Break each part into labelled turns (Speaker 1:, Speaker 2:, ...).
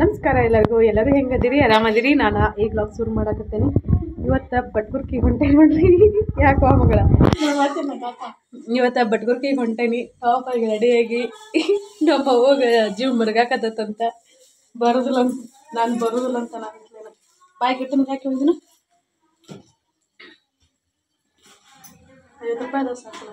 Speaker 1: ನಮಸ್ಕಾರ ಎಲ್ಲರಿಗೂ ಎಲ್ಲರೂ ಹೆಂಗದಿರಿ ಆರಾಮದಿರಿ ನಾನು ಈ ಬ್ಲಾಗ್ ಶುರು ಮಾಡಕತ್ತೇನೆ ಇವತ್ತು ಬಟ್ಗುರ್ಕಿ ಹೊಂಟೆ ನೋಡ್ರಿ ಯಾಕೋ ಮಗಳ ಇವತ್ತು ಬಟ್ಗುರ್ಕಿ ಹೊಂಟೇನಿ ಪಾಪಾಗಿ ರೆಡಿಯಾಗಿ ನಮ್ಮ ಹೋಗ ಜೀವ ಮರಗಾಕತ್ತಂತ ಬರೋದಿಲ್ಲ ನಾನು ಬರೋದಿಲ್ಲ ಅಂತ ನಾನು ಬಾಯಿ ಕಟ್ಟಿನ ಯಾಕೆ ಒಂದಿನ ಐವತ್ತು ರೂಪಾಯಿ ಅದ ಸಾಕು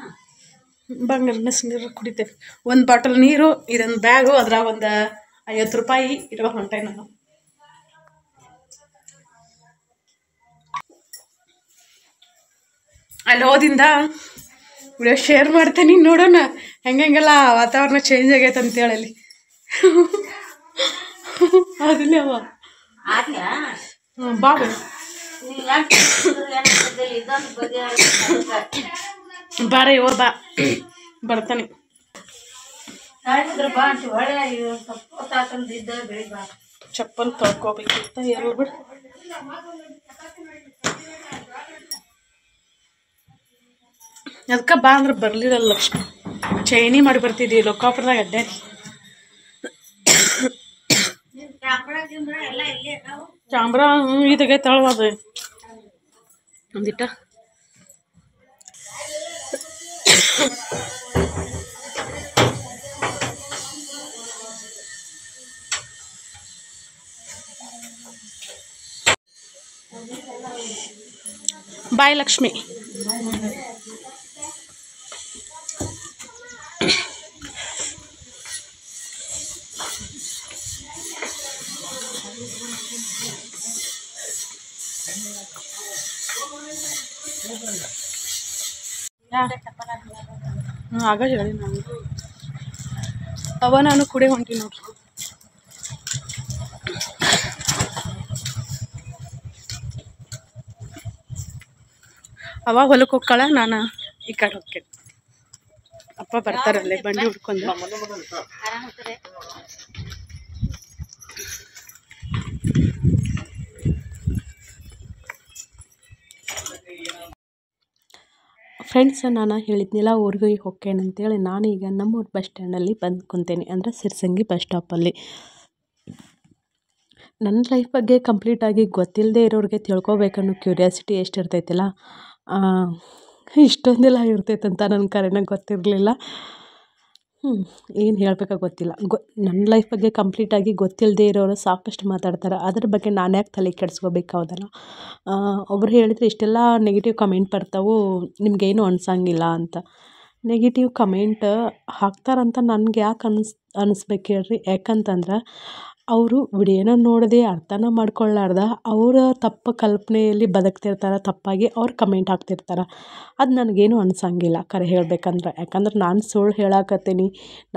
Speaker 1: ಬಂಗಾರ ನೀರು ಕುಡಿತೇವೆ ಒಂದು ಬಾಟಲ್ ನೀರು ಇದೊಂದು ಬ್ಯಾಗು ಅದ್ರಾಗ ಒಂದು ಐವತ್ತು ರೂಪಾಯಿ ಇರುವ ಹೊಂಟೆ ನಾನು ಅಲ್ಲಿ ಹೋದಿಂದ ವಿಡಿಯೋ ಶೇರ್ ಮಾಡ್ತೀನಿ ನೋಡೋಣ ಹೆಂಗೆಲ್ಲ ವಾತಾವರಣ ಚೇಂಜ್ ಆಗೈತೆ ಅಂತೇಳಿ ಅಲ್ಲಿ ಅದಿಲ್ಲ ಬಾಬು ಬಾರ ಇವ ಬಾ ಬರ್ತಾನೆ ಚಪ್ಪಲ್ ತೊಳ್ಕೋಬೇಕಿತ್ತ ಎಲ್ಲ ಬಿಡು ಅದಕ್ಕೆ ಬಾ ಅಂದ್ರೆ ಬರ್ಲಿರಲ್ಲ ಲಕ್ಷ್ಮಿ ಚೈನಿ ಮಾಡಿ ಬರ್ತಿದ್ವಿ ಲೋಕಾಪುರದಾಗ ಅಡ್ಡ ಚಾಮ್ರ ಇದಾಗೈತೆ ಅಳವ ಅದು ಒಂದಿಟ್ಟ Bye Lakshmi. Ya. ಆಗ ಹೇಳಿ ನಾನು ಅವ ನಾನು ಕುಡಿ ಹೊಂಟಿ ನೋಡ್ರಿ ಅವ ಹೊಲಕ್ಕೆ ಹೋಗ್ಕಳ ನಾನು ಈ ಕಡೆ ಹೋಗ್ತೇನೆ ಅಪ್ಪ ಬರ್ತಾರಲ್ಲೇ ಬಂಡಿ ಹುಡ್ಕೊಂಡು ಫ್ರೆಂಡ್ಸ್ ನಾನು ಹೇಳಿದ್ನಲ್ಲ ಊರಿಗೆ ಹೋಗ್ತೇನೆ ಅಂತೇಳಿ ನಾನೀಗ ನಮ್ಮೂರು ಬಸ್ ಸ್ಟ್ಯಾಂಡಲ್ಲಿ ಬಂದು ಕುಂತೇನೆ ಅಂದರೆ ಸಿರ್ಸಂಗಿ ಬಸ್ ಸ್ಟಾಪಲ್ಲಿ ನನ್ನ ಲೈಫ್ ಬಗ್ಗೆ ಕಂಪ್ಲೀಟಾಗಿ ಗೊತ್ತಿಲ್ಲದೆ ಇರೋರಿಗೆ ತಿಳ್ಕೊಬೇಕನ್ನೋ ಕ್ಯೂರಿಯಾಸಿಟಿ ಎಷ್ಟು ಇಷ್ಟೊಂದೆಲ್ಲ ಇರ್ತೈತೆ ಅಂತ ನನ್ನ ಕರೆನಾಗ ಗೊತ್ತಿರಲಿಲ್ಲ ಹ್ಞೂ ಏನು ಹೇಳಬೇಕಾ ಗೊತ್ತಿಲ್ಲ ಗೊ ನನ್ನ ಲೈಫ್ ಬಗ್ಗೆ ಕಂಪ್ಲೀಟಾಗಿ ಗೊತ್ತಿಲ್ಲದೆ ಇರೋರು ಸಾಕಷ್ಟು ಮಾತಾಡ್ತಾರೆ ಅದ್ರ ಬಗ್ಗೆ ನಾನು ಯಾಕೆ ತಲೆ ಕೆಡಿಸ್ಕೋಬೇಕು ಒಬ್ರು ಹೇಳಿದರೆ ಇಷ್ಟೆಲ್ಲ ನೆಗೆಟಿವ್ ಕಮೆಂಟ್ ಬರ್ತಾವು ನಿಮಗೇನು ಅನ್ಸಂಗಿಲ್ಲ ಅಂತ ನೆಗೆಟಿವ್ ಕಮೆಂಟ್ ಹಾಕ್ತಾರಂತ ನನ್ಗೆ ಯಾಕೆ ಅನ್ಸಿ ಅನ್ಸ್ಬೇಕು ಹೇಳ್ರಿ ಯಾಕಂತಂದ್ರೆ ಅವರು ವಿಡಿಯೋನ ನೋಡದೆ ಅರ್ಥನ ಮಾಡ್ಕೊಳ್ಳಾರ್ದೆ ಅವರ ತಪ್ಪು ಕಲ್ಪನೆಯಲ್ಲಿ ಬದುಕ್ತಿರ್ತಾರೆ ತಪ್ಪಾಗಿ ಅವ್ರು ಕಮೆಂಟ್ ಹಾಕ್ತಿರ್ತಾರೆ ಅದು ನನಗೇನು ಅನ್ಸಂಗಿಲ್ಲ ಖರೆ ಹೇಳ್ಬೇಕಂದ್ರೆ ಯಾಕಂದ್ರೆ ನಾನು ಸುಳ್ಳು ಹೇಳಾಕತ್ತೀನಿ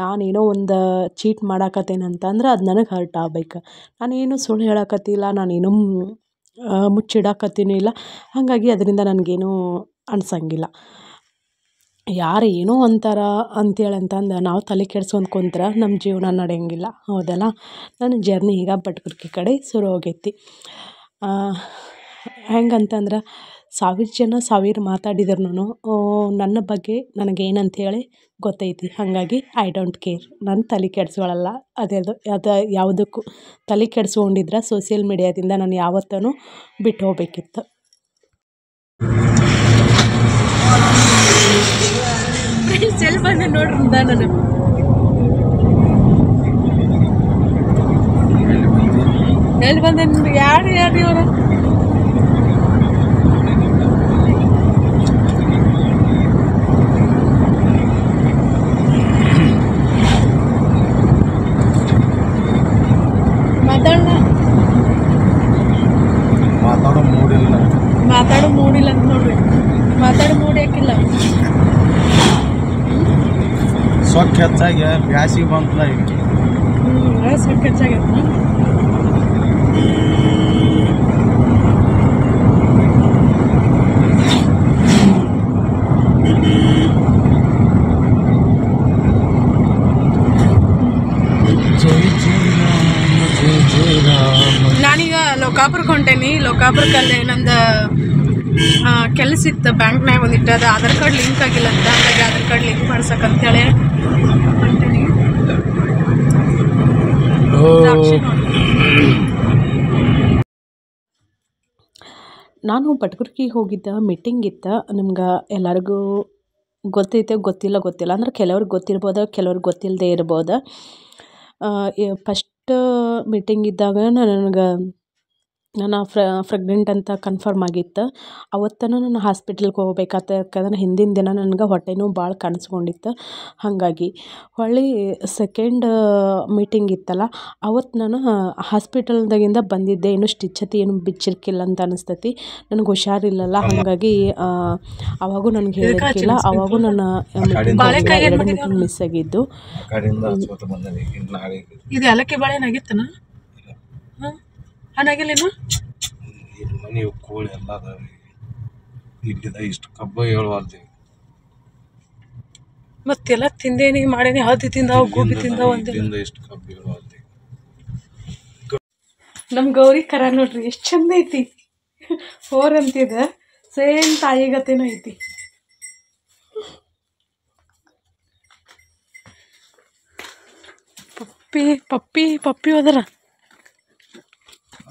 Speaker 1: ನಾನೇನೋ ಒಂದು ಚೀಟ್ ಮಾಡಾಕತ್ತೇನೆ ಅಂತಂದ್ರೆ ಅದು ನನಗೆ ಹರ್ಟ್ ಆಗ್ಬೇಕು ನಾನೇನು ಸುಳ್ಳು ಹೇಳಾಕತ್ತಿಲ್ಲ ನಾನೇನು ಮುಚ್ಚಿಡಾಕತ್ತೀನಿ ಇಲ್ಲ ಹಾಗಾಗಿ ಅದರಿಂದ ನನಗೇನು ಅನ್ಸಂಗಿಲ್ಲ ಯಾರು ಏನೋ ಅಂತಾರ ಅಂತೇಳಿ ಅಂತಂದು ನಾವು ತಲೆ ಕೆಡ್ಸ್ಕೊಂಡು ಕುಂತ್ರೆ ನಮ್ಮ ಜೀವನ ನಡೆಯೋಂಗಿಲ್ಲ ಹೌದಲ್ಲ ನನ್ನ ಜರ್ನಿ ಈಗ ಬಟ್ಕುರ್ಕಿ ಕಡೆ ಶುರು ಹೋಗೈತಿ ಹೆಂಗಂತಂದ್ರೆ ಸಾವಿರ ಜನ ಸಾವಿರ ಮಾತಾಡಿದ್ರು ನನ್ನ ಬಗ್ಗೆ ನನಗೇನು ಗೊತ್ತೈತಿ ಹಾಗಾಗಿ ಐ ಡೋಂಟ್ ಕೇರ್ ನಾನು ತಲೆ ಕೆಡ್ಸ್ಕೊಳಲ್ಲ ಅದೇ ಅದು ಯಾವುದಕ್ಕೂ ತಲೆ ಕೆಡ್ಸ್ಕೊಂಡಿದ್ರೆ ಸೋಷಿಯಲ್ ಮೀಡಿಯಾದಿಂದ ನಾನು ಯಾವತ್ತೂ ಬಿಟ್ಟು ಹೋಗಬೇಕಿತ್ತು ಸೆಲ್ಫ್ ಅನ್ನ ನೋಡ್ರಿ ನಾನು ಎಲ್ಲಿ ಬಂದೆ ನಿಮ್ಗೆ ಯಾರು ಯಾರು ಇವರು ಮಾತಾಡೋ ಮೂಡಿಲ್ಲ ಮಾತಾಡೋ ಮೂಡಿಲ್ಲ ಅಂತ ನೋಡ್ರಿ ಮಾತಾಡೋ ಮೂಡಿ ಹಾಕಿಲ್ಲ ಸೊಕ್ಕ ಹೆಚ್ಚಾಗಿ ಬ್ಯಾಸಿ ಬಂತಲ್ಲ ಇದಕ್ಕೆ ಸೊಕ್ಕ ಹೆಚ್ಚಾಗೈತಿ ನಾನೀಗ ಲೋಕಾಪುರಕ್ಕೆ ಹೊಂಟೇನಿ ಲೋಕಾಪುರಕ್ಕಲ್ಲೇ ನಂದು ಕೆಲಸ ಇತ್ತು ಬ್ಯಾಂಕ್ನಾಗ ಒಂದಿಟ್ಟು ಅದು ಆಧಾರ್ ಕಾರ್ಡ್ ಲಿಂಕ್ ಆಗಿಲ್ಲ ಅಂತ ಹಾಗಾಗಿ ಆಧಾರ್ ಕಾರ್ಡ್ ಲಿಂಕ್ ಮಾಡ್ಸಕ್ಕಂತೇಳಿ ನಾನು ಪಟ್ಕುರ್ಕಿಗೆ ಹೋಗಿದ್ದ ಮೀಟಿಂಗ್ ಇತ್ತ ನಿಮ್ಗೆ ಎಲ್ಲರಿಗೂ ಗೊತ್ತೈತೆ ಗೊತ್ತಿಲ್ಲ ಗೊತ್ತಿಲ್ಲ ಅಂದ್ರೆ ಕೆಲವ್ರಿಗೆ ಗೊತ್ತಿರ್ಬೋದು ಕೆಲವ್ರಿಗೆ ಗೊತ್ತಿಲ್ಲದೆ ಇರ್ಬೋದು ಫಸ್ಟ್ ಮೀಟಿಂಗ್ ಇದ್ದಾಗ ನನಗೆ ನಾನು ಫ್ರೆಗ್ನೆಂಟ್ ಅಂತ ಕನ್ಫರ್ಮ್ ಆಗಿತ್ತು ಅವತ್ತನೂ ನಾನು ಹಾಸ್ಪಿಟಲ್ಗೆ ಹೋಗ್ಬೇಕಾತ ಯಾಕಂದ್ರೆ ಹಿಂದಿನ ದಿನ ನನಗೆ ಹೊಟ್ಟೆನೂ ಭಾಳ ಕಾಣಿಸ್ಕೊಂಡಿತ್ತು ಹಾಗಾಗಿ ಹೊಳ್ಳಿ ಸೆಕೆಂಡ್ ಮೀಟಿಂಗ್ ಇತ್ತಲ್ಲ ಅವತ್ತು ನಾನು ಹಾಸ್ಪಿಟಲ್ದಾಗಿಂದ ಬಂದಿದ್ದೆ ಏನು ಸ್ಟಿಚ್ ಅತಿ ಏನು ಬಿಚ್ಚಿರ್ಕಿಲ್ಲ ಅಂತ ಅನಿಸ್ತೈತಿ ನನಗೆ ಹುಷಾರಿಲ್ಲಲ್ಲ ಹಾಗಾಗಿ ಅವಾಗೂ ನನಗೆ ಹೇಳಿರ್ಕಿಲ್ಲ ಅವಾಗೂ ನಾನು ಮಿಸ್ ಆಗಿದ್ದು ಹಣ್ಣಾಗಿಲ್ಲೇನು ಇಲ್ಲಿ ಕೋಳಿ ಎಲ್ಲ ಇಲ್ಲಿದ ಇಷ್ಟು ಕಬ್ಬ ಹೇಳುವಲ್ದೇವಿ ಮತ್ತೆಲ್ಲ ತಿಂದೇನಿ ಮಾಡೇನಿ ಹತ್ತಿ ತಿಂದಾವ ಗೋಬಿ ತಿಂದಾವ ಅಂತ ಇಲ್ಲಿಂದ ಇಷ್ಟು ಕಬ್ಬ ಹೇಳುವಲ್ದೇವಿ ನಮ್ಮ ಗೌರಿ ಕರ ನೋಡ್ರಿ ಎಷ್ಟು ಚಂದ ಐತಿ ಫೋರ್ ಅಂತಿದೆ ಸೇಮ್ ತಾಯಿಗತೆನೂ ಐತಿ ಪಪ್ಪಿ ಪಪ್ಪಿ ಪಪ್ಪಿ ಹೋದ್ರ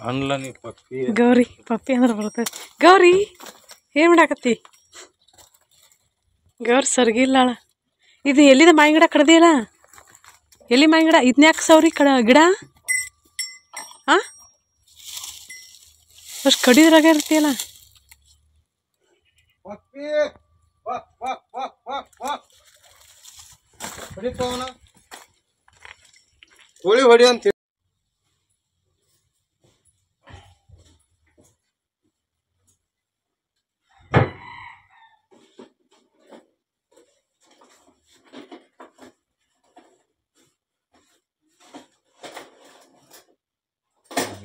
Speaker 1: ಅನ್ಲನಿ ಪಪ್ಪಿ ಗೌರಿ ಪಪ್ಪಿ ಅಂದ್ರೆ ಬರುತ್ತೆ ಗೌರಿ ಏನು ಮಾಡಾಕತ್ತಿ ಗೌರಿ ಇಲ್ಲ ಇದು ಎಲ್ಲಿದ ಮಾವಿನ ಗಿಡ ಕಡ್ದಿಲ್ಲ ಎಲ್ಲಿ ಮಾವಿನ ಗಿಡ ಇದನ್ಯಾಕೆ ಸೌರಿ ಕಡ ಗಿಡ ಹಾಂ ಅಷ್ಟು ಕಡಿದ್ರಾಗ ಇರ್ತೀಯಲ್ಲ ಕೋಳಿ ಹೊಡಿ ಅಂತ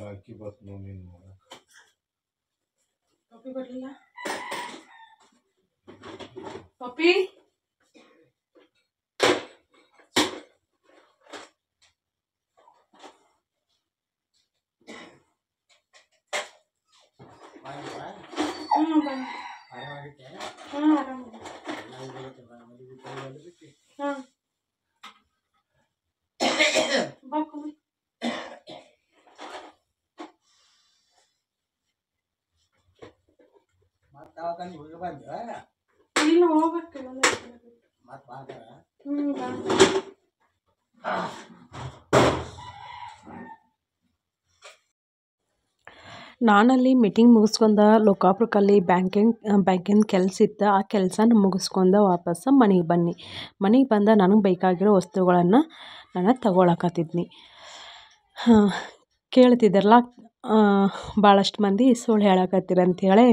Speaker 1: akibat nomin mo. Papi ba nila? Papi? Ayaw ba? Ano ba? Ayaw ba? Ayaw ba? Ayaw ba? Ayaw ba? Ayaw ba? Ayaw ba? Ayaw ba? ನಾನಲ್ಲಿ ಮೀಟಿಂಗ್ ಮುಗಿಸ್ಕೊಂಡ ಲೋಕಾಪುರಕ್ಕಲ್ಲಿ ಬ್ಯಾಂಕಿಂಗ್ ಬ್ಯಾಂಕಿನ ಕೆಲಸ ಇತ್ತು ಆ ಕೆಲಸನ ಮುಗಿಸ್ಕೊಂಡ ವಾಪಸ್ಸು ಮನೆಗೆ ಬನ್ನಿ ಮನೆಗೆ ಬಂದ ನನಗೆ ಬೇಕಾಗಿರೋ ವಸ್ತುಗಳನ್ನು ನಾನು ತಗೊಳಕತ್ತಿದ್ನಿ ಕೇಳ್ತಿದ್ದಾರಲ್ಲ ಭಾಳಷ್ಟು ಮಂದಿ ಸುಳ್ಳು ಹೇಳಕತ್ತೀರ ಅಂಥೇಳಿ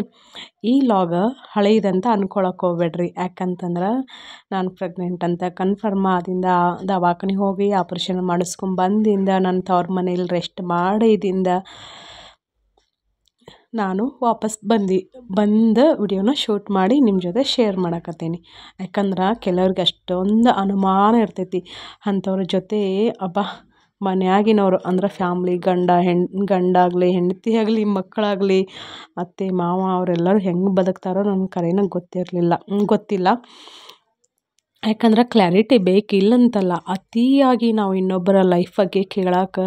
Speaker 1: ಈ ಲಾಗ ಹಳೆಯದಂತ ಅನ್ಕೊಳಕ್ಕೆ ಹೋಗ್ಬೇಡ್ರಿ ಯಾಕಂತಂದ್ರೆ ನಾನು ಪ್ರೆಗ್ನೆಂಟ್ ಅಂತ ಕನ್ಫರ್ಮ್ ಆದಿಂದ ದವಾಖಾನೆಗೆ ಹೋಗಿ ಆಪ್ರೇಷನ್ ಬಂದಿಂದ ನನ್ನ ತವ್ರ ಮನೇಲಿ ರೆಸ್ಟ್ ಮಾಡಿದಿಂದ ನಾನು ವಾಪಸ್ ಬಂದು ಬಂದ ವಿಡಿಯೋನ ಶೂಟ್ ಮಾಡಿ ನಿಮ್ಮ ಜೊತೆ ಶೇರ್ ಮಾಡಕತ್ತೀನಿ ಯಾಕಂದ್ರೆ ಕೆಲವ್ರಿಗೆ ಅಷ್ಟೊಂದು ಅನುಮಾನ ಇರ್ತೈತಿ ಅಂಥವ್ರ ಜೊತೆ ಅಬ್ಬ ಮನೆಯಾಗಿನವರು ಅಂದ್ರೆ ಫ್ಯಾಮ್ಲಿ ಗಂಡ ಹೆಣ್ ಗಂಡಾಗಲಿ ಹೆಂಡತಿ ಆಗಲಿ ಮಕ್ಕಳಾಗಲಿ ಅತ್ತೆ ಮಾವ ಅವರೆಲ್ಲರೂ ಹೆಂಗೆ ಬದುಕ್ತಾರೋ ನನ್ನ ಕರೆನ ಗೊತ್ತಿರಲಿಲ್ಲ ಗೊತ್ತಿಲ್ಲ ಯಾಕಂದ್ರೆ ಕ್ಲ್ಯಾರಿಟಿ ಬೇಕಿಲ್ಲಂತಲ್ಲ ಅತಿಯಾಗಿ ನಾವು ಇನ್ನೊಬ್ಬರ ಲೈಫ್ ಬಗ್ಗೆ ಕೇಳಕ್ಕೆ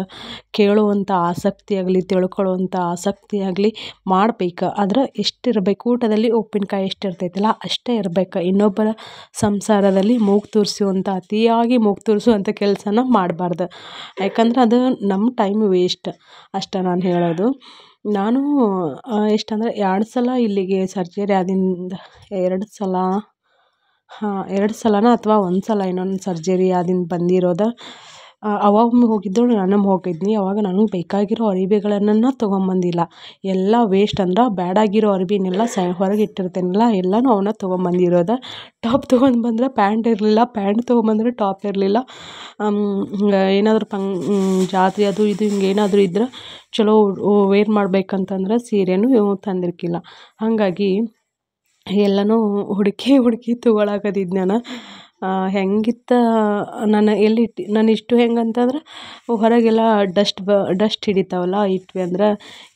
Speaker 1: ಕೇಳುವಂಥ ಆಸಕ್ತಿ ಆಗಲಿ ತಿಳ್ಕೊಳ್ಳುವಂಥ ಆಸಕ್ತಿ ಆಗಲಿ ಮಾಡ್ಬೇಕು ಆದ್ರೆ ಎಷ್ಟಿರಬೇಕು ಊಟದಲ್ಲಿ ಉಪ್ಪಿನಕಾಯಿ ಎಷ್ಟು ಇರ್ತೈತಲ್ಲ ಅಷ್ಟೇ ಇರಬೇಕು ಇನ್ನೊಬ್ಬರ ಸಂಸಾರದಲ್ಲಿ ಮೂಗು ತೂರಿಸುವಂಥ ಅತಿಯಾಗಿ ಮೂಗು ತೂರಿಸುವಂಥ ಕೆಲಸನ ಮಾಡಬಾರ್ದು ಯಾಕಂದ್ರೆ ಅದು ನಮ್ಮ ಟೈಮ್ ವೇಸ್ಟ್ ಅಷ್ಟೇ ನಾನು ಹೇಳೋದು ನಾನು ಎಷ್ಟಂದರೆ ಎರಡು ಸಲ ಇಲ್ಲಿಗೆ ಸರ್ಜರಿ ಆದಿಂದ ಎರಡು ಸಲ ಎರಡು ಸಲನ ಅಥವಾ ಒಂದು ಸಲ ಇನ್ನೊಂದು ಸರ್ಜರಿ ಅದಿಂದ ಬಂದಿರೋದು ಅವಾಗ ಹೋಗಿದ್ದು ನಾನು ಹೋಗಿದ್ನಿ ಅವಾಗ ನನಗೆ ಬೇಕಾಗಿರೋ ಅರಿವೆಗಳನ್ನು ತೊಗೊಂಬಂದಿಲ್ಲ ಎಲ್ಲ ವೇಸ್ಟ್ ಅಂದ್ರೆ ಬ್ಯಾಡಾಗಿರೋ ಅರಿವೆನೆಲ್ಲ ಸ ಹೊರಗೆ ಇಟ್ಟಿರ್ತೇನಲ್ಲ ಎಲ್ಲನೂ ಅವನ್ನ ತೊಗೊಂಬಂದಿರೋದು ಟಾಪ್ ತೊಗೊಂಡು ಬಂದರೆ ಪ್ಯಾಂಟ್ ಇರಲಿಲ್ಲ ಪ್ಯಾಂಟ್ ತೊಗೊಂಬಂದ್ರೆ ಟಾಪ್ ಇರಲಿಲ್ಲ ಏನಾದರೂ ಪಂ ಜಾತ್ರೆ ಅದು ಇದು ಹಿಂಗೆ ಏನಾದರೂ ಇದ್ರೆ ಚಲೋ ವೇರ್ ಮಾಡಬೇಕಂತಂದ್ರೆ ಸೀರೆನೂ ತಂದಿರ್ಕಿಲ್ಲ ಹಾಗಾಗಿ ಎಲ್ಲನೂ ಹುಡುಕಿ ಹುಡುಕಿ ತೊಗೊಳಕತ್ತಿದ್ದು ನಾನು ಹೆಂಗಿತ್ತ ನಾನು ಇಟ್ಟು ನಾನು ಇಷ್ಟು ಹೆಂಗಂತಂದ್ರೆ ಹೊರಗೆಲ್ಲ ಡಸ್ಟ್ ಬ ಡಸ್ಟ್ ಹಿಡಿತಾವಲ್ಲ ಇಟ್ವಿ ಅಂದ್ರೆ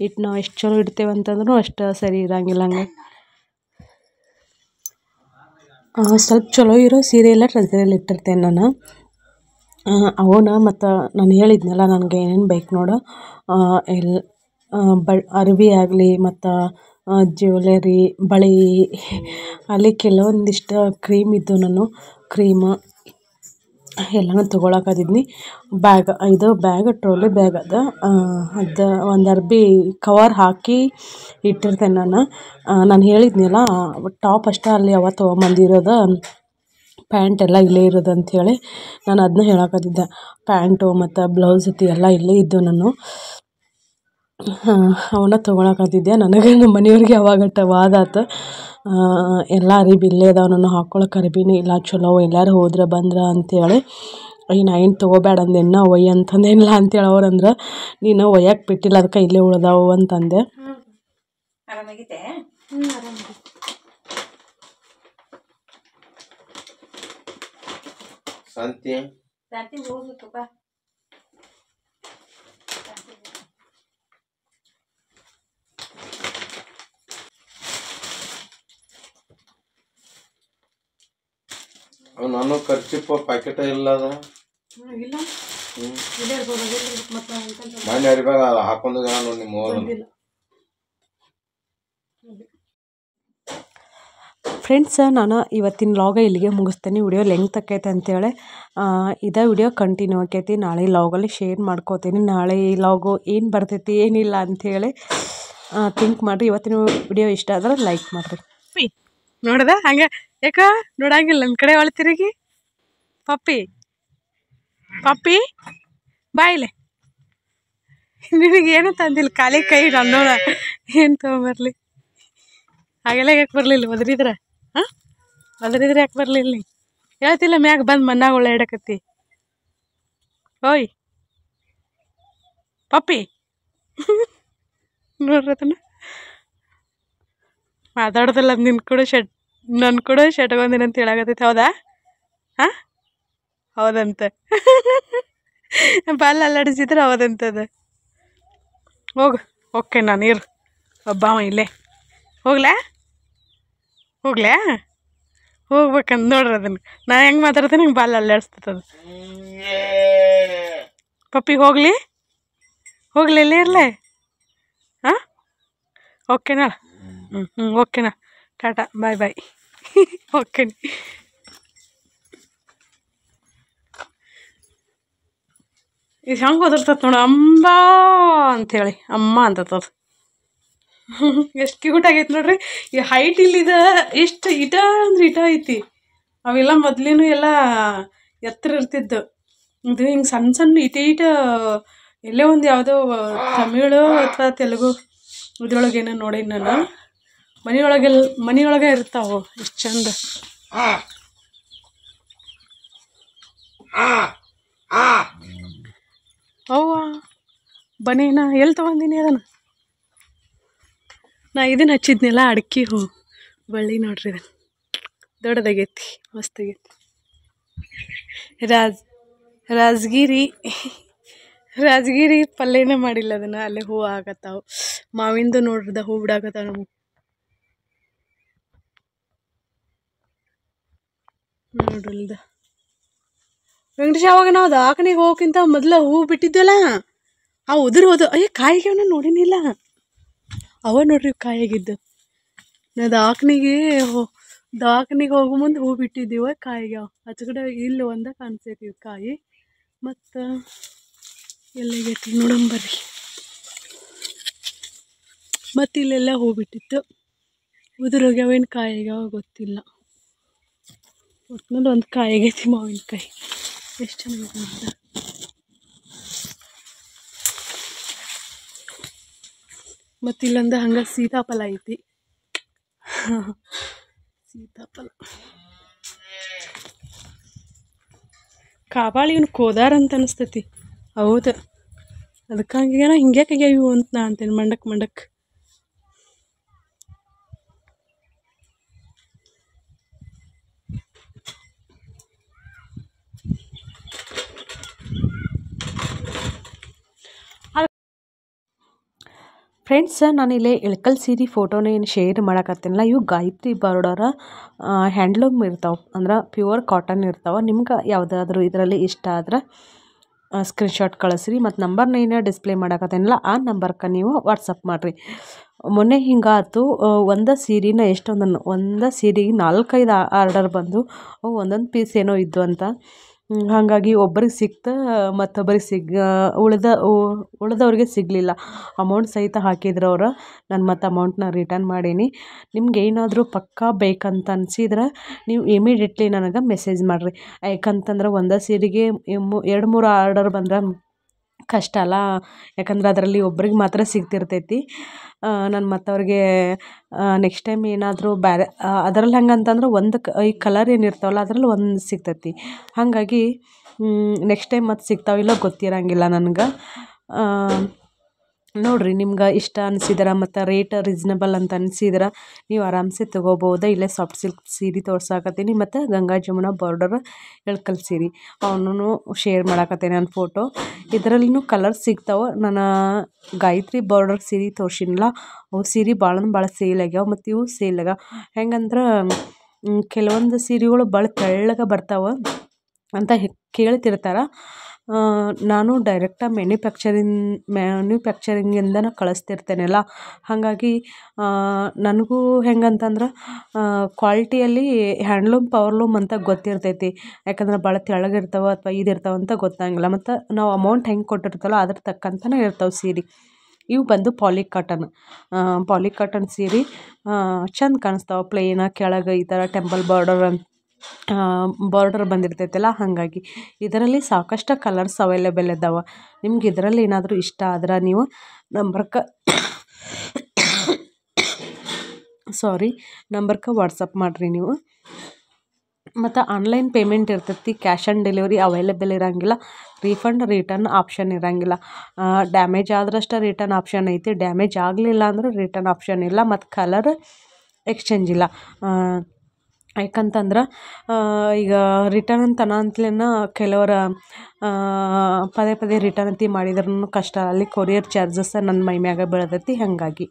Speaker 1: ಇಟ್ಟು ನಾವು ಎಷ್ಟು ಚಲೋ ಇಡ್ತೇವೆ ಅಂತಂದ್ರೂ ಅಷ್ಟು ಸರಿ ಇರಂಗಿಲ್ಲ ಹಂಗೆ ಸ್ವಲ್ಪ ಚಲೋ ಇರೋ ಸೀರೆ ಎಲ್ಲ ಟ್ರೆಸರಲ್ಲಿ ಇಟ್ಟಿರ್ತೇನೆ ನಾನು ಅವನ ಮತ್ತು ನಾನು ಹೇಳಿದ್ನಲ್ಲ ನನಗೆ ಏನೇನು ಬೇಕು ನೋಡು ಎಲ್ಲ ಬ ಅರ್ವಿ ಆಗಲಿ ಮತ್ತು ಜ್ಯುವೆಲರಿ ಬಳೆ ಅಲ್ಲಿ ಕೆಲವೊಂದಿಷ್ಟು ಕ್ರೀಮ್ ಇದ್ದವು ನಾನು ಕ್ರೀಮ ಎಲ್ಲನೂ ತೊಗೊಳಕತ್ತಿದ್ನಿ ಬ್ಯಾಗ್ ಇದು ಬ್ಯಾಗ್ ಟ್ರೋಲಿ ಬ್ಯಾಗ್ ಅದ ಅದು ಒಂದು ಅರ್ಬಿ ಕವರ್ ಹಾಕಿ ಇಟ್ಟಿರ್ತೇನೆ ನಾನು ನಾನು ಹೇಳಿದ್ನಲ್ಲ ಟಾಪ್ ಅಷ್ಟೇ ಅಲ್ಲಿ ಅವ ತೊಗೊಂಬಂದಿರೋದು ಪ್ಯಾಂಟ್ ಎಲ್ಲ ಇಲ್ಲೇ ಇರೋದು ಅಂಥೇಳಿ ನಾನು ಅದನ್ನ ಹೇಳಕತ್ತಿದ್ದೆ ಪ್ಯಾಂಟು ಮತ್ತು ಬ್ಲೌಸ್ ಜೊತೆ ಎಲ್ಲ ಇಲ್ಲೇ ಇದ್ದು ನಾನು ಅವನ್ನ ತೊಗೊಳಕತ್ತಿದ್ದೆ ನನಗೆ ನಮ್ಮ ಮನೆಯವ್ರಿಗೆ ಅವಾಗ ವಾದ ಎಲ್ಲ ಅರಿಬಿ ಇಲ್ಲೇ ಅವನನ್ನು ನಾನು ಹಾಕ್ಕೊಳಕ್ಕೆ ಅರ್ಬಿನೇ ಇಲ್ಲ ಚಲೋ ಎಲ್ಲರೂ ಹೋದ್ರೆ ಬಂದ್ರ ಅಂತೇಳಿ ಅಯ್ಯ ನಾ ಏನು ತೊಗೋಬೇಡ ಅಂದೆನು ಒಯ್ಯ ಅಂತಂದೇನಿಲ್ಲ ಅಂತೇಳಿ ಅವ್ರು ನೀನು ಒಯ್ಯಕ್ಕೆ ಬಿಟ್ಟಿಲ್ಲ ಅದಕ್ಕೆ ಇಲ್ಲೇ ಉಳ್ದಾವು ಅಂತಂದೆ ಸಂತಿ ಸಂತಿ ಹೋಗ್ಬೇಕಪ್ಪ ನಾನು ಪ್ಯಾಕೆಟ್ ಇಲ್ಲ ಅದ ನಾನು ನಿಮ್ಮ ಫ್ರೆಂಡ್ಸ್ ನಾನು ಇವತ್ತಿನ ಲಾಗ ಇಲ್ಲಿಗೆ ಮುಗಿಸ್ತೇನೆ ವಿಡಿಯೋ ಲೆಂತ್ ಆಕೈತೆ ಅಂತೇಳಿ ಇದೇ ವಿಡಿಯೋ ಕಂಟಿನ್ಯೂ ಆಕೈತಿ ನಾಳೆ ಲಾಗಲ್ಲಿ ಶೇರ್ ಮಾಡ್ಕೋತೀನಿ ನಾಳೆ ಈ ಲಾಗು ಏನು ಬರ್ತೈತಿ ಏನಿಲ್ಲ ಅಂಥೇಳಿ ಥಿಂಕ್ ಮಾಡಿರಿ ಇವತ್ತಿನ ವಿಡಿಯೋ ಇಷ್ಟ ಆದ್ರೆ ಲೈಕ್ ಮಾಡಿರಿ ನೋಡ್ದ ಹಂಗೆ ಯಾಕ ನೋಡಂಗಿಲ್ಲ ನಮ್ಮ ಕಡೆ ಒಳ ತಿರುಗಿ ಪಪ್ಪಿ ಪಪ್ಪಿ ಬಾಯಿಲೆ ನಿನಗೇನು ತಂದಿಲ್ಲ ಖಾಲಿ ಕೈ ನನ್ನೋಣ ಏನು ತೊಗೊಂಬರ್ಲಿ ಹಾಗೆಲ್ಲ ಯಾಕೆ ಬರಲಿಲ್ಲ ಒದರಿದ್ರೆ ಹಾಂ ಒದರಿದ್ರೆ ಯಾಕೆ ಬರಲಿಲ್ಲ ಹೇಳ್ತಿಲ್ಲ ಮ್ಯಾಗ ಬಂದು ಮನ್ನಾಗ ಒಳ್ಳೆ ಓಯ್ ಪಪ್ಪಿ ನೋಡ್ರತನ ಮಾತಾಡೋದಿಲ್ಲ ಮಾತಾಡೋದಲ್ಲ ಅದು ಕೂಡ ಶೆಡ್ ನನ್ನ ಕೂಡ ಬಂದಿನ ಅಂತ ಹೇಳಾಕತ್ತೈತೆ ಹೌದಾ ಹಾಂ ಹೌದಂತ ಬಾಲ್ ಅಲ್ಲಾಡಿಸಿದ್ರೆ ಹೌದಂತದ ಹೋಗು ಓಕೆ ನಾನು ಇರು ಒಬ್ಬಾವ ಇಲ್ಲೇ ಹೋಗ್ಲಾ ಹೋಗ್ಲಾ ಹೋಗ್ಬೇಕಂತ ನೋಡ್ರಿ ಅದನ್ನು ನಾನು ಹೆಂಗೆ ಮಾತಾಡ್ತೀನಿ ಹಿಂಗೆ ಬಾಲ್ ಅಲ್ಲಾಡಿಸ್ತದ ಪಪ್ಪಿ ಹೋಗ್ಲಿ ಹೋಗ್ಲಿ ಇಲ್ಲೇ ಇರಲೇ ಹಾಂ ಓಕೆನಾ ಹ್ಞೂ ಹ್ಞೂ ಓಕೆನಾ ಟಾಟಾ ಬಾಯ್ ಬಾಯ್ ಓಕೆ ಇದು ಹೆಂಗೆ ಓದಿರ್ತದೆ ನೋಡಿ ಅಂಬಾ ಅಂಥೇಳಿ ಅಮ್ಮ ಅಂತತದು ಎಷ್ಟು ಕ್ಯೂಟ್ ಆಗೈತೆ ನೋಡ್ರಿ ಈ ಹೈಟ್ ಇಲ್ಲಿದ ಎಷ್ಟು ಇಟ ಅಂದ್ರೆ ಇಟ ಐತಿ ಅವೆಲ್ಲ ಮೊದ್ಲಿನೂ ಎಲ್ಲ ಎತ್ತರ ಇರ್ತಿದ್ದು ಇದು ಹಿಂಗೆ ಸಣ್ಣ ಸಣ್ಣ ಇಟ ಇಟ ಎಲ್ಲೇ ಒಂದು ಯಾವುದೋ ತಮಿಳು ಅಥವಾ ತೆಲುಗು ಇದ್ರೊಳಗೇನೋ ನೋಡೀನಿ ನಾನು ಮನೆಯೊಳಗೆಲ್ಲ ಮನೆಯೊಳಗೆ ಇರ್ತಾವೆ ಎಷ್ಟು ಚಂದ ಅವ್ವ ಬನೇನ ಎಲ್ಲಿ ತೊಗೊಂಡಿನಿ ಅದನ್ನು ನಾ ಇದನ್ನ ಹಚ್ಚಿದ್ನೆಲ್ಲ ಅಡಿಕೆ ಹೂ ಬಳ್ಳಿ ನೋಡ್ರಿ ಇದನ್ನು ದೊಡ್ಡದಾಗೈತಿ ಮಸ್ತಾಗೈತಿ ರಾಜ್ ರಾಜಗಿರಿ ರಾಜಗಿರಿ ಪಲ್ಯನೇ ಮಾಡಿಲ್ಲ ಅದನ್ನು ಅಲ್ಲೇ ಹೂವು ಆಗತ್ತಾವೆ ಮಾವಿಂದು ನೋಡ್ರದ ಹೂ ಬಿಡಾಕತ್ತಾವ ನಮಗೆ ನೋಡ್ರಲ್ದ ವೆಂಕಟೇಶ್ ಅವಾಗ ನಾವು ದಾಖನಿಗೆ ಹೋಗೋಕ್ಕಿಂತ ಮೊದಲು ಹೂ ಬಿಟ್ಟಿದ್ದಲ್ಲ ಆ ಉದುರು ಹೋದ ಅಯ್ಯ ಕಾಯಿಗೆವನ್ನ ನೋಡಿನಿಲ್ಲ ಅವ ನೋಡ್ರಿ ಕಾಯಿಗಿದ್ದು ನಾ ದವಾಖಾನಿಗೆ ದಾಖನಿಗೆ ಹೋಗ ಹೋಗೋ ಮುಂದೆ ಹೂ ಬಿಟ್ಟಿದ್ದೀವ ಕಾಯಿಗೆ ಹಚ್ಚ ಕಡೆ ಇಲ್ಲಿ ಒಂದ ಕಾಣಿಸ್ತೈತಿ ಕಾಯಿ ಮತ್ತು ಎಲ್ಲಿಗೆ ನೋಡಂಬರ್ರಿ ಮತ್ತು ಇಲ್ಲೆಲ್ಲ ಹೂ ಬಿಟ್ಟಿತ್ತು ಉದುರೋಗ್ಯಾವೇನು ಹೋಗ್ಯಾವೇನು ಕಾಯಿಗ್ಯಾವ ಗೊತ್ತಿಲ್ಲ ಒಟ್ನಲ್ಲಿ ಒಂದು ಕಾಯಿ ಆಗೈತಿ ಮಾವಿನಕಾಯಿ ಎಷ್ಟು ಚೆನ್ನಾಗಿದೆ ಅಂತ ಮತ್ತು ಇಲ್ಲೊಂದು ಹಂಗೆ ಸೀತಾಫಲ ಐತಿ ಸೀತಾಫಲ ಕಾಬಾಳಿ ಕೋದಾರ ಅಂತ ಅನಿಸ್ತೈತಿ ಹೌದು ಅದಕ್ಕಾಗಿ ಏನೋ ಹಿಂಗೆ ಇವು ಅಂತ ನಾ ಅಂತೇನೆ ಮಂಡಕ್ಕೆ ಮಂಡಕ್ಕೆ ಫ್ರೆಂಡ್ಸ್ ನಾನು ಇಲ್ಲೇ ಇಳ್ಕಲ್ ಸೀರೆ ಫೋಟೋನ ಏನು ಶೇರ್ ಮಾಡಕತ್ತೀನಲ್ಲ ಇವು ಗಾಯತ್ರಿ ಬಾರ್ಡರ ಹ್ಯಾಂಡ್ಲೂಮ್ ಇರ್ತಾವೆ ಅಂದ್ರೆ ಪ್ಯೂರ್ ಕಾಟನ್ ಇರ್ತಾವೆ ನಿಮ್ಗೆ ಯಾವುದಾದ್ರೂ ಇದರಲ್ಲಿ ಇಷ್ಟ ಆದ್ರೆ ಸ್ಕ್ರೀನ್ಶಾಟ್ ಕಳಿಸ್ರಿ ಮತ್ತು ನಂಬರ್ನ ಏನು ಡಿಸ್ಪ್ಲೇ ಮಾಡಕತ್ತೇನಲ್ಲ ಆ ನಂಬರ್ಗೆ ನೀವು ವಾಟ್ಸಪ್ ಮಾಡಿರಿ ಮೊನ್ನೆ ಹಿಂಗಾಯ್ತು ಒಂದು ಸೀರೆನ ಎಷ್ಟೊಂದನ್ನು ಒಂದು ಸೀರೆಗೆ ನಾಲ್ಕೈದು ಆರ್ಡರ್ ಬಂದು ಒಂದೊಂದು ಪೀಸ್ ಏನೋ ಇದ್ದು ಅಂತ ಹಾಗಾಗಿ ಒಬ್ರಿಗೆ ಸಿಕ್ತು ಮತ್ತೊಬ್ರಿಗೆ ಸಿಗ ಉಳಿದ ಉಳಿದವ್ರಿಗೆ ಸಿಗಲಿಲ್ಲ ಅಮೌಂಟ್ ಸಹಿತ ಹಾಕಿದ್ರು ಅವರು ನಾನು ಮತ್ತು ಅಮೌಂಟ್ನ ರಿಟರ್ನ್ ಮಾಡೀನಿ ನಿಮ್ಗೆ ಏನಾದರೂ ಪಕ್ಕಾ ಬೇಕಂತ ಅನ್ಸಿದ್ರೆ ನೀವು ಇಮಿಡಿಯೆಟ್ಲಿ ನನಗೆ ಮೆಸೇಜ್ ಮಾಡಿರಿ ಯಾಕಂತಂದ್ರೆ ಒಂದೇ ಸೀರೆಗೆ ಎರಡು ಮೂರು ಆರ್ಡರ್ ಬಂದ್ರೆ ಕಷ್ಟ ಅಲ್ಲ ಯಾಕಂದ್ರೆ ಅದರಲ್ಲಿ ಒಬ್ರಿಗೆ ಮಾತ್ರ ಸಿಗ್ತಿರ್ತೈತಿ ನಾನು ಮತ್ತವ್ರಿಗೆ ನೆಕ್ಸ್ಟ್ ಟೈಮ್ ಏನಾದರೂ ಬೇರೆ ಅದ್ರಲ್ಲಿ ಹೆಂಗಂತಂದ್ರೆ ಒಂದು ಕ ಈ ಕಲರ್ ಏನು ಇರ್ತಾವಲ್ಲ ಅದ್ರಲ್ಲಿ ಒಂದು ಸಿಗ್ತೈತಿ ಹಾಗಾಗಿ ನೆಕ್ಸ್ಟ್ ಟೈಮ್ ಮತ್ತು ಇಲ್ಲೋ ಗೊತ್ತಿರಂಗಿಲ್ಲ ನನ್ಗೆ ನೋಡಿರಿ ನಿಮ್ಗೆ ಇಷ್ಟ ಅನಿಸಿದ್ರ ಮತ್ತು ರೇಟ್ ರೀಸ್ನಬಲ್ ಅಂತ ಅನಿಸಿದ್ರೆ ನೀವು ಆರಾಮ್ಸೆ ತೊಗೋಬೋದು ಇಲ್ಲೇ ಸಾಫ್ಟ್ ಸಿಲ್ಕ್ ಸೀರೆ ತೋರ್ಸಾಕತ್ತೀನಿ ಮತ್ತು ಗಂಗಾ ಜಮುನ ಬಾರ್ಡರ್ ಎಳ್ಕಲ್ ಸೀರೆ ಅವನು ಶೇರ್ ಮಾಡಾಕತ್ತೀನಿ ನನ್ನ ಫೋಟೋ ಇದರಲ್ಲಿನೂ ಕಲರ್ ಸಿಗ್ತಾವೆ ನಾನು ಗಾಯತ್ರಿ ಬಾರ್ಡರ್ ಸೀರೆ ತೋರ್ಸಿನಲ್ಲ ಅವು ಸೀರೆ ಭಾಳ ಭಾಳ ಸೇಲ್ ಆಗ್ಯಾವ ಮತ್ತು ಇವು ಸೇಲ್ ಆಗ ಹೆಂಗಂದ್ರೆ ಕೆಲವೊಂದು ಸೀರೆಗಳು ಭಾಳ ತೆಳ್ಳಗೆ ಬರ್ತಾವೆ ಅಂತ ಕೇಳ್ತಿರ್ತಾರೆ ನಾನು ಡೈರೆಕ್ಟಾಗಿ ಮ್ಯಾನುಫ್ಯಾಕ್ಚರಿಂಗ್ ಮ್ಯಾನುಫ್ಯಾಕ್ಚರಿಂಗಿಂದನೇ ಕಳಿಸ್ತಿರ್ತೇನಲ್ಲ ಹಾಗಾಗಿ ನನಗೂ ಹೆಂಗಂತಂದ್ರೆ ಕ್ವಾಲಿಟಿಯಲ್ಲಿ ಹ್ಯಾಂಡ್ಲೂಮ್ ಪವರ್ಲೂಮ್ ಅಂತ ಗೊತ್ತಿರ್ತೈತಿ ಯಾಕಂದ್ರೆ ಭಾಳ ತೆಳಗಿರ್ತಾವೆ ಅಥವಾ ಇದಿರ್ತಾವೆ ಅಂತ ಗೊತ್ತಾಗಂಗಿಲ್ಲ ಮತ್ತು ನಾವು ಅಮೌಂಟ್ ಹೆಂಗೆ ಕೊಟ್ಟಿರ್ತಲ್ಲ ಅದ್ರ ತಕ್ಕಂತನೇ ಇರ್ತವೆ ಸೀರೆ ಇವು ಬಂದು ಪಾಲಿ ಕಾಟನ್ ಪಾಲಿ ಕಾಟನ್ ಸೀರೆ ಚಂದ ಕಾಣಿಸ್ತಾವೆ ಪ್ಲೇನಾಗಿ ಕೆಳಗೆ ಈ ಥರ ಟೆಂಪಲ್ ಬಾರ್ಡರ್ ಅಂತ ಬಾರ್ಡರ್ ಬಂದಿರ್ತೈತಲ್ಲ ಹಾಗಾಗಿ ಇದರಲ್ಲಿ ಸಾಕಷ್ಟು ಕಲರ್ಸ್ ಅವೈಲೇಬಲ್ ಇದ್ದಾವೆ ನಿಮ್ಗೆ ಇದರಲ್ಲಿ ಏನಾದರೂ ಇಷ್ಟ ಆದ್ರೆ ನೀವು ನಂಬರ್ಕ ಸಾರಿ ನಂಬರ್ಕ ವಾಟ್ಸಪ್ ಮಾಡಿರಿ ನೀವು ಮತ್ತು ಆನ್ಲೈನ್ ಪೇಮೆಂಟ್ ಇರ್ತೈತಿ ಕ್ಯಾಶ್ ಆನ್ ಡೆಲಿವರಿ ಅವೈಲೇಬಲ್ ಇರೋಂಗಿಲ್ಲ ರೀಫಂಡ್ ರಿಟರ್ನ್ ಆಪ್ಷನ್ ಇರೋಂಗಿಲ್ಲ ಡ್ಯಾಮೇಜ್ ಆದ್ರಷ್ಟೇ ರಿಟರ್ನ್ ಆಪ್ಷನ್ ಐತಿ ಡ್ಯಾಮೇಜ್ ಆಗಲಿಲ್ಲ ಅಂದ್ರೆ ರಿಟರ್ನ್ ಆಪ್ಷನ್ ಇಲ್ಲ ಮತ್ತು ಕಲರ್ ಎಕ್ಸ್ಚೇಂಜ್ ಇಲ್ಲ ಯಾಕಂತಂದ್ರೆ ಈಗ ರಿಟರ್ನ್ ತನ ಅಂತಲೇನ ಕೆಲವರ ಪದೇ ಪದೇ ರಿಟರ್ನ್ ಅಂತ ಮಾಡಿದ್ರೂ ಕಷ್ಟ ಅಲ್ಲಿ ಕೊರಿಯರ್ ಚಾರ್ಜಸ್ ನನ್ನ ಮೈ ಮ್ಯಾಲ ಬೀಳ್ತೈತಿ ಹಾಗಾಗಿ